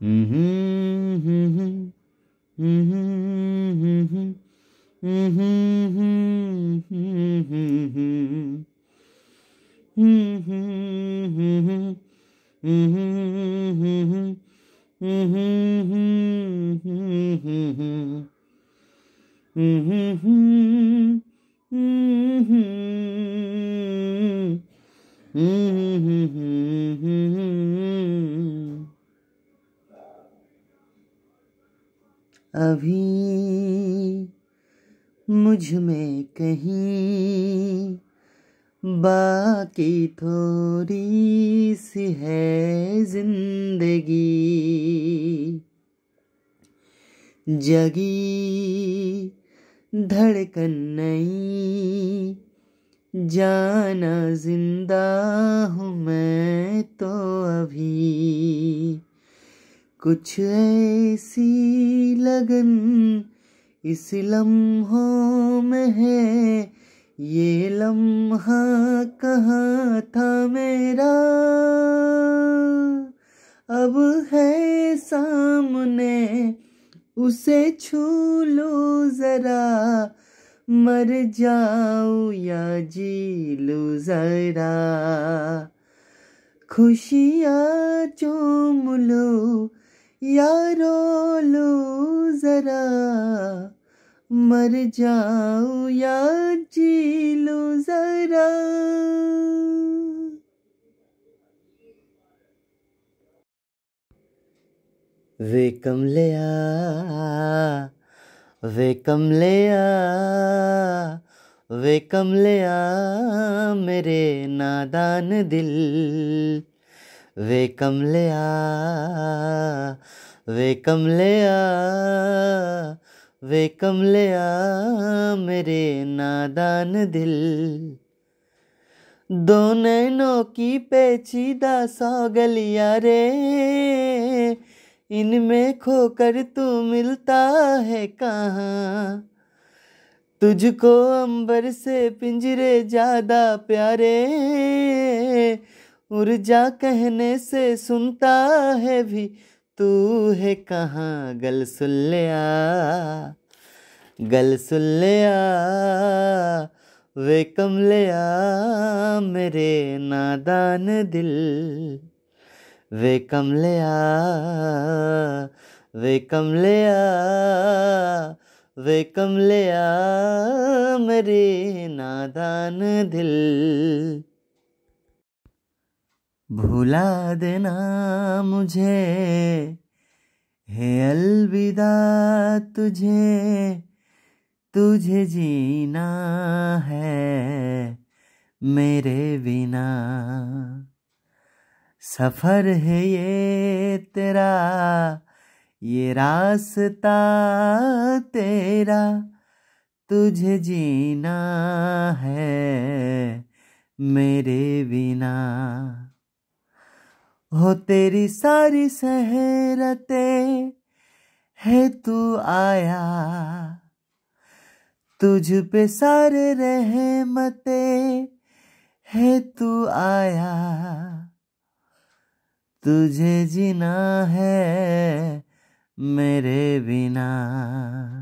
Mm-hmm. अभी मुझ में कहीं बाकी थोड़ी सी है जिंदगी जगी धड़कन नहीं जाना जिंदा हूँ मैं तो अभी कुछ ऐसी लगन इस लम्हों में है ये लम्हा कहाँ था मेरा अब है सामने उसे छू लो ज़रा मर जाओ या जी लो ज़रा खुशियाँ चूम लो यारो लो ज़रा मर जाऊँ या जी लो ज़रा वे आ वे आ वे आ मेरे नादान दिल वे कमलिया वे कमलिया वे कमलिया मेरे नादान दिल दो नैनों की पेचीदा गलिया रे इनमें खोकर तू मिलता है कहाँ तुझको अंबर से पिंजरे ज़्यादा प्यारे ऊर्जा कहने से सुनता है भी तू है कहाँ गल सुल्लिया गल सुल्लिया वे कमलिया मेरे नादान दिल वे कमलिया वे कमलिया वे कमलिया मेरे नादान दिल भुला देना मुझे हे अलविदा तुझे तुझे जीना है मेरे बिना सफ़र है ये तेरा ये रास्ता तेरा तुझे जीना है मेरे बिना हो तेरी सारी सहरते है तू आया तुझ पे सारे रहमते है तू आया तुझे जीना है मेरे बिना